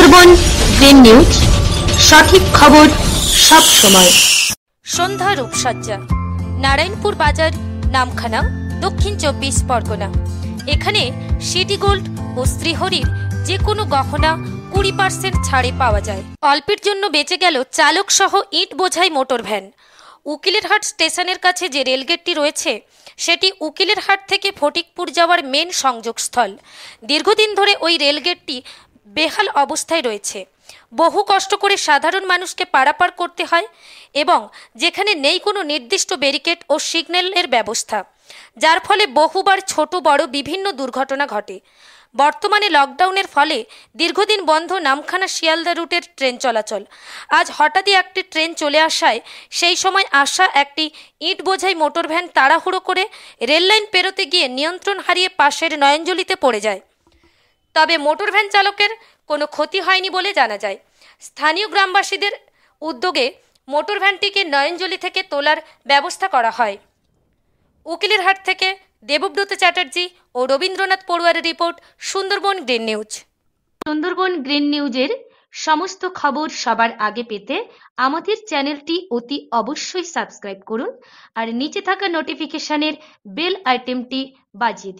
Sundarban green news সঠিক খবর সব সময় সন্ধ্যা রূপসজ্জা নারায়ণপুর বাজার নামখানা দক্ষিণ চব্বিশ পরগনা এখানে সিটি গোল্ড ও শ্রীহরির যে কোনো গহনা কুড়ি পার্সেন্ট ছাড়ে পাওয়া যায় অল্পের জন্য বেঁচে গেল চালক সহ ইট বোঝাই মোটর ভ্যান হাট স্টেশনের কাছে যে রেলগেটটি রয়েছে সেটি উকিলের হাট থেকে ফটিকপুর যাওয়ার মেন সংযোগস্থল দীর্ঘদিন ধরে ওই রেলগেটটি বেহাল অবস্থায় রয়েছে বহু কষ্ট করে সাধারণ মানুষকে পারাপার করতে হয় এবং যেখানে নেই কোনো নির্দিষ্ট ব্যারিকেড ও সিগন্যালের ব্যবস্থা যার ফলে বহুবার ছোট বড় বিভিন্ন দুর্ঘটনা ঘটে বর্তমানে লকডাউনের ফলে দীর্ঘদিন বন্ধ নামখানা শিয়ালদা রুটের ট্রেন চলাচল আজ হঠাৎই একটি ট্রেন চলে আসায় সেই সময় আসা একটি ইট বোঝাই মোটর ভ্যান তাড়াহুড়ো করে রেললাইন পেরোতে গিয়ে নিয়ন্ত্রণ হারিয়ে পাশের নয়ঞ্জলিতে পড়ে যায় তবে মোটর ভ্যান চালকের কোনো ক্ষতি হয়নি বলে জানা যায় স্থানীয় গ্রামবাসীদের উদ্যোগে মোটর ভ্যানটিকে নয়নজলি থেকে তোলার ব্যবস্থা করা হয় উকিলের হাট থেকে দেবব্রত চ্যাটার্জি ও রবীন্দ্রনাথ পড়ুয়ারের report Sundarban green news Sundarban green নিউজের সমস্ত খবর সবার আগে পেতে আমাদের চ্যানেলটি অতি অবশ্যই সাবস্ক্রাইব করুন আর নিচে থাকা নোটিফিকেশনের বেল আইটেমটি বাজিয়ে দিন